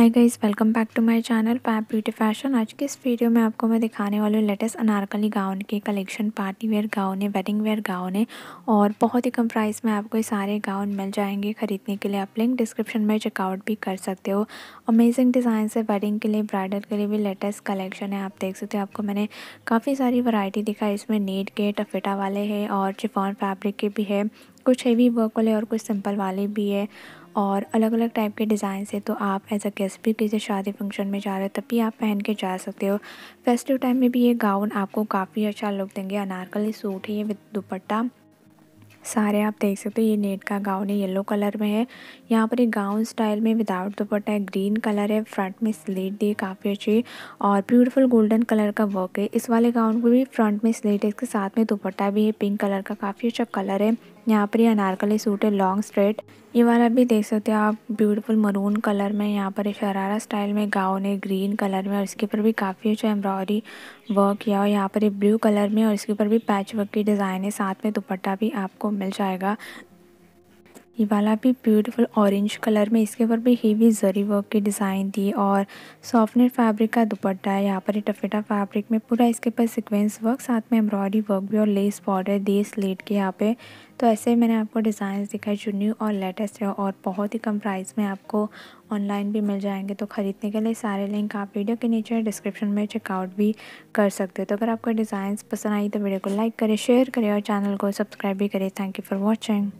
hi guys welcome back to my channel पैप beauty fashion आज के इस वीडियो में आपको मैं दिखाने वाली हूँ लेटेस्ट अनारकली गाउन के कलेक्शन पार्टी वेयर गाउन है वेडिंग वेयर गाउन है और बहुत ही कम प्राइस में आपको ये सारे गाउन मिल जाएंगे ख़रीदने के लिए आप लिंक डिस्क्रिप्शन में चेकआउट भी कर सकते हो अमेजिंग डिज़ाइन से वेडिंग के लिए ब्राइडल के लिए भी लेटेस्ट कलेक्शन है आप देख सकते हो आपको मैंने काफ़ी सारी वरायटी दिखाई इसमें नेट के टफेटा वाले है और चिफॉन फैब्रिक के भी है कुछ हैवी वर्क वाले और कुछ सिंपल वाले भी है और अलग अलग टाइप के डिज़ाइन है तो आप एज अ गेस्ट भी किसी शादी फंक्शन में जा रहे हो तब भी आप पहन के जा सकते हो फेस्टिव टाइम में भी ये गाउन आपको काफ़ी अच्छा लुक देंगे अनारकली सूट है ये विद दुपट्टा सारे आप देख सकते हो ये नेट का गाउन है येलो कलर में है यहाँ पर ये गाउन स्टाइल में विदाउट दुपट्टा है ग्रीन कलर है फ्रंट में स्लेट दी काफ़ी अच्छी और ब्यूटीफुल गोल्डन कलर का वर्क है इस वाले गाउन को भी फ्रंट में स्लेट है इसके साथ में दुपट्टा भी है पिंक कलर का काफ़ी अच्छा कलर है यहाँ पर ये अनारकली सूट है लॉन्ग स्ट्रेट ये वाला भी देख सकते हो आप ब्यूटीफुल मरून कलर में यहाँ पर शरारा स्टाइल में गाउन है ग्रीन कलर में और इसके ऊपर भी काफ़ी अच्छा एम्ब्रॉयडरी वर्क किया और यहाँ पर ये ब्लू कलर में और इसके ऊपर भी पैच वर्क की डिज़ाइन है साथ में दुपट्टा भी आपको मिल जाएगा ये वाला भी ब्यूटीफुल ऑरेंज कलर में इसके ऊपर भी हेवी जरी वर्क की डिज़ाइन दी और सॉफ्टनेट फैब्रिक का दुपट्टा है यहाँ पर ये टफेटा फैब्रिक में पूरा इसके ऊपर सिक्वेंस वर्क साथ में एम्ब्रॉयडरी वर्क भी और लेस बॉर्डर दी स्लेट के यहाँ पे तो ऐसे मैंने आपको डिज़ाइन दिखाए जो न्यू और लेटेस्ट है और बहुत ही कम प्राइस में आपको ऑनलाइन भी मिल जाएंगे तो ख़रीदने के लिए सारे लिंक आप वीडियो के नीचे डिस्क्रिप्शन में चेकआउट भी कर सकते हो तो अगर आपको डिज़ाइन पसंद आई तो वीडियो को लाइक करें शेयर करें और चैनल को सब्सक्राइब भी करें थैंक यू फॉर वॉचिंग